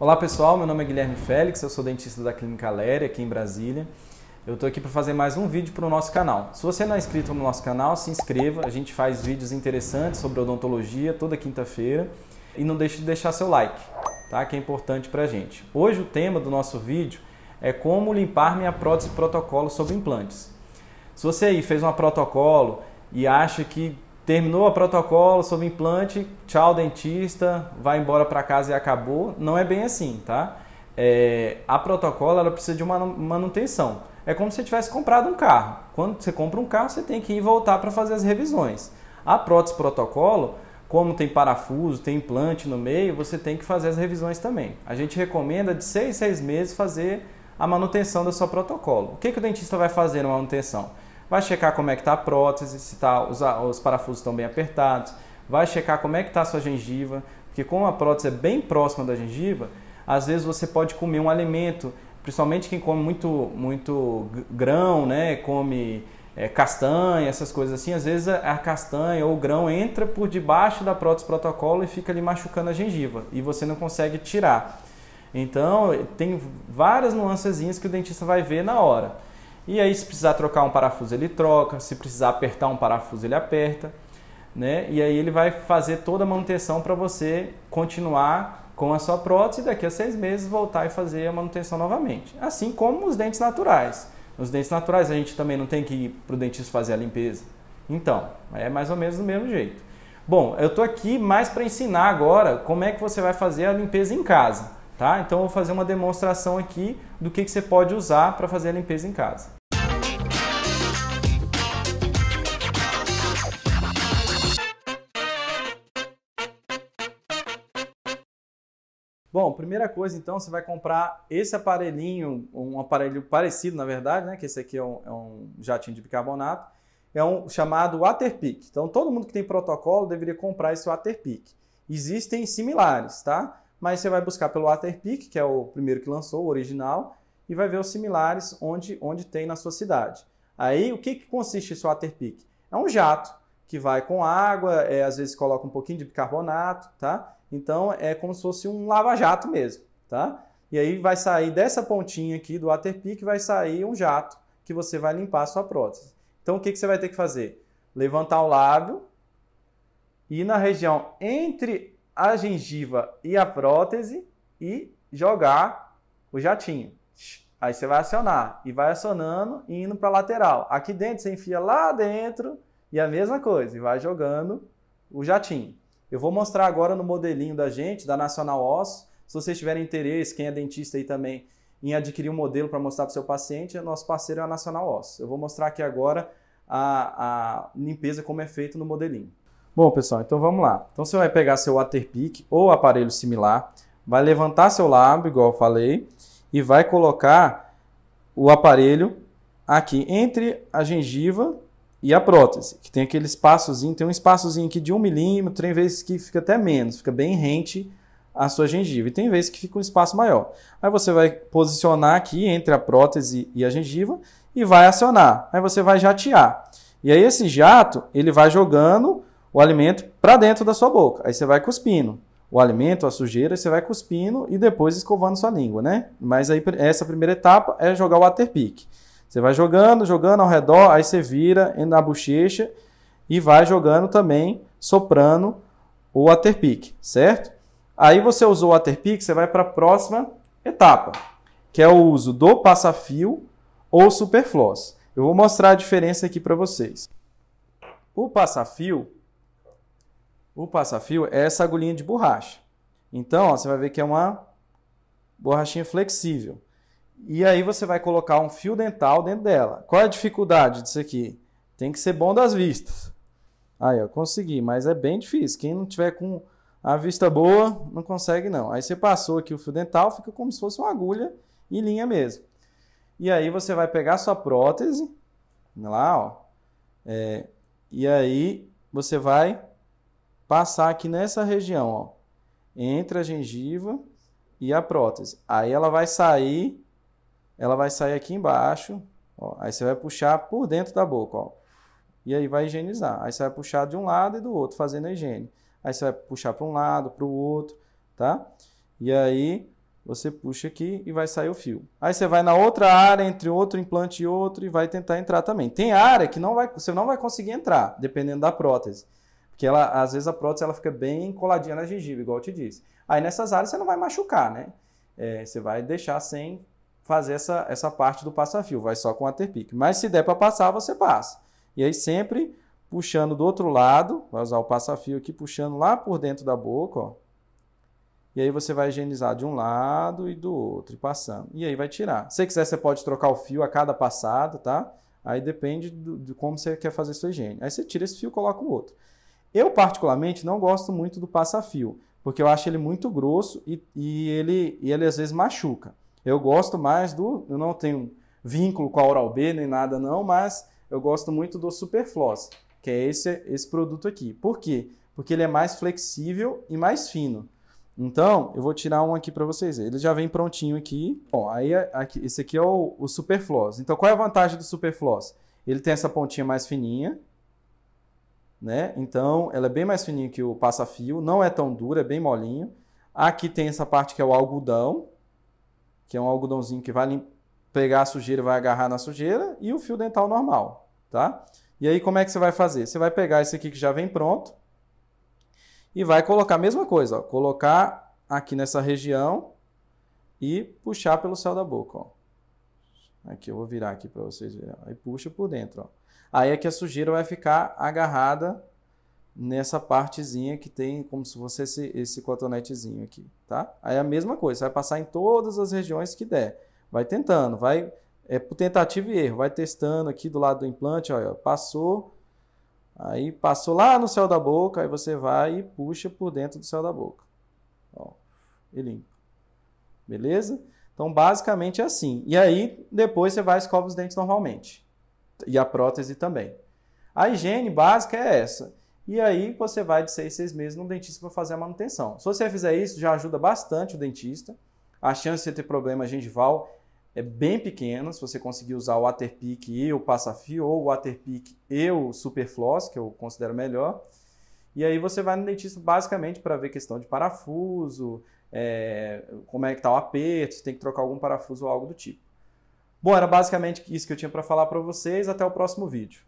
Olá pessoal, meu nome é Guilherme Félix, eu sou dentista da Clínica Léria aqui em Brasília. Eu estou aqui para fazer mais um vídeo para o nosso canal. Se você não é inscrito no nosso canal, se inscreva. A gente faz vídeos interessantes sobre odontologia toda quinta-feira. E não deixe de deixar seu like, tá? que é importante para a gente. Hoje o tema do nosso vídeo é como limpar minha prótese protocolo sobre implantes. Se você aí fez uma protocolo e acha que Terminou o protocolo sobre implante, tchau dentista, vai embora para casa e acabou. Não é bem assim, tá? É, a protocolo ela precisa de uma manutenção. É como se tivesse comprado um carro. Quando você compra um carro, você tem que ir voltar para fazer as revisões. A prótese protocolo, como tem parafuso, tem implante no meio, você tem que fazer as revisões também. A gente recomenda de seis, a meses fazer a manutenção do seu protocolo. O que, que o dentista vai fazer na manutenção? vai checar como é que está a prótese, se tá, os, os parafusos estão bem apertados, vai checar como é que está a sua gengiva, porque como a prótese é bem próxima da gengiva, às vezes você pode comer um alimento, principalmente quem come muito, muito grão, né, come é, castanha, essas coisas assim, às vezes a, a castanha ou o grão entra por debaixo da prótese protocolo e fica ali machucando a gengiva e você não consegue tirar. Então, tem várias nuances que o dentista vai ver na hora. E aí, se precisar trocar um parafuso, ele troca, se precisar apertar um parafuso, ele aperta. Né? E aí ele vai fazer toda a manutenção para você continuar com a sua prótese e daqui a seis meses voltar e fazer a manutenção novamente. Assim como os dentes naturais. Nos dentes naturais a gente também não tem que ir para o dentista fazer a limpeza. Então, é mais ou menos do mesmo jeito. Bom, eu estou aqui mais para ensinar agora como é que você vai fazer a limpeza em casa. Tá? Então eu vou fazer uma demonstração aqui do que, que você pode usar para fazer a limpeza em casa. Bom, primeira coisa então, você vai comprar esse aparelhinho, um aparelho parecido na verdade, né? Que esse aqui é um, é um jatinho de bicarbonato, é um chamado Waterpik. Então todo mundo que tem protocolo deveria comprar esse Waterpik. Existem similares, tá? Mas você vai buscar pelo Waterpik, que é o primeiro que lançou, o original, e vai ver os similares onde, onde tem na sua cidade. Aí o que, que consiste esse Waterpik? É um jato que vai com água, é, às vezes coloca um pouquinho de bicarbonato, tá? Então é como se fosse um lava-jato mesmo, tá? E aí vai sair dessa pontinha aqui do Waterpik, vai sair um jato que você vai limpar a sua prótese. Então o que, que você vai ter que fazer? Levantar o lábio e na região entre a gengiva e a prótese e jogar o jatinho. Aí você vai acionar e vai acionando e indo para a lateral. Aqui dentro você enfia lá dentro e a mesma coisa, e vai jogando o jatinho. Eu vou mostrar agora no modelinho da gente, da Nacional Osso. Se vocês tiverem interesse, quem é dentista aí também, em adquirir um modelo para mostrar para o seu paciente, é nosso parceiro é a Nacional Osso. Eu vou mostrar aqui agora a, a limpeza como é feito no modelinho. Bom, pessoal, então vamos lá. Então você vai pegar seu Waterpik ou aparelho similar, vai levantar seu lábio, igual eu falei, e vai colocar o aparelho aqui entre a gengiva e a prótese, que tem aquele espaçozinho, tem um espaçozinho aqui de 1 milímetro, tem vezes que fica até menos, fica bem rente à sua gengiva, e tem vezes que fica um espaço maior. Aí você vai posicionar aqui entre a prótese e a gengiva e vai acionar. Aí você vai jatear. E aí esse jato, ele vai jogando o alimento para dentro da sua boca. Aí você vai cuspindo o alimento, a sujeira, você vai cuspindo e depois escovando sua língua, né? Mas aí essa primeira etapa é jogar o waterpick você vai jogando, jogando ao redor, aí você vira na bochecha e vai jogando também, soprando o waterpick, certo? Aí você usou o waterpick, você vai para a próxima etapa, que é o uso do passafio ou superfloss. Eu vou mostrar a diferença aqui para vocês. O passafio, o passafio é essa agulhinha de borracha. Então, ó, você vai ver que é uma borrachinha flexível. E aí você vai colocar um fio dental dentro dela. Qual é a dificuldade disso aqui? Tem que ser bom das vistas. Aí, eu consegui, mas é bem difícil. Quem não tiver com a vista boa, não consegue não. Aí você passou aqui o fio dental, fica como se fosse uma agulha em linha mesmo. E aí você vai pegar sua prótese, lá, ó. É, e aí você vai passar aqui nessa região, ó. Entre a gengiva e a prótese. Aí ela vai sair ela vai sair aqui embaixo, ó, aí você vai puxar por dentro da boca, ó, e aí vai higienizar. Aí você vai puxar de um lado e do outro, fazendo a higiene. Aí você vai puxar para um lado, para o outro, tá? E aí você puxa aqui e vai sair o fio. Aí você vai na outra área, entre outro implante e outro, e vai tentar entrar também. Tem área que não vai, você não vai conseguir entrar, dependendo da prótese. Porque ela, às vezes a prótese ela fica bem coladinha na gengiva, igual eu te disse. Aí nessas áreas você não vai machucar, né? É, você vai deixar sem fazer essa, essa parte do passa-fio, vai só com a terpique. Mas se der para passar, você passa. E aí sempre puxando do outro lado, vai usar o passa-fio aqui, puxando lá por dentro da boca, ó. E aí você vai higienizar de um lado e do outro, e passando. E aí vai tirar. Se quiser, você pode trocar o fio a cada passada, tá? Aí depende do, de como você quer fazer sua higiene. Aí você tira esse fio e coloca o outro. Eu, particularmente, não gosto muito do passa-fio, porque eu acho ele muito grosso e, e, ele, e ele às vezes machuca. Eu gosto mais do. Eu não tenho vínculo com a Oral B nem nada, não, mas eu gosto muito do Superfloss, que é esse, esse produto aqui. Por quê? Porque ele é mais flexível e mais fino. Então, eu vou tirar um aqui para vocês verem. Ele já vem prontinho aqui. Bom, aí é aqui, esse aqui é o, o Superfloss. Então, qual é a vantagem do Superfloss? Ele tem essa pontinha mais fininha, né? Então, ela é bem mais fininha que o passa-fio, não é tão dura, é bem molinho. Aqui tem essa parte que é o algodão, que é um algodãozinho que vai pegar a sujeira, vai agarrar na sujeira, e o fio dental normal, tá? E aí como é que você vai fazer? Você vai pegar esse aqui que já vem pronto e vai colocar a mesma coisa, ó, colocar aqui nessa região e puxar pelo céu da boca, ó. Aqui eu vou virar aqui para vocês verem. Aí puxa por dentro, ó. Aí é que a sujeira vai ficar agarrada nessa partezinha que tem como se fosse esse, esse cotonetezinho aqui, tá? Aí é a mesma coisa, vai passar em todas as regiões que der. Vai tentando, vai é por tentativa e erro, vai testando aqui do lado do implante, olha, passou, aí passou lá no céu da boca, aí você vai e puxa por dentro do céu da boca. Ó, e limpa. Beleza? Então, basicamente é assim. E aí, depois você vai e escova os dentes normalmente. E a prótese também. A higiene básica é essa. E aí você vai de seis, seis meses no dentista para fazer a manutenção. Se você fizer isso, já ajuda bastante o dentista. A chance de você ter problema gengival é bem pequena se você conseguir usar o Waterpik e o Passafio, ou o Waterpik e o Superfloss, que eu considero melhor. E aí você vai no dentista basicamente para ver questão de parafuso, é, como é que está o aperto, se tem que trocar algum parafuso ou algo do tipo. Bom, era basicamente isso que eu tinha para falar para vocês. Até o próximo vídeo.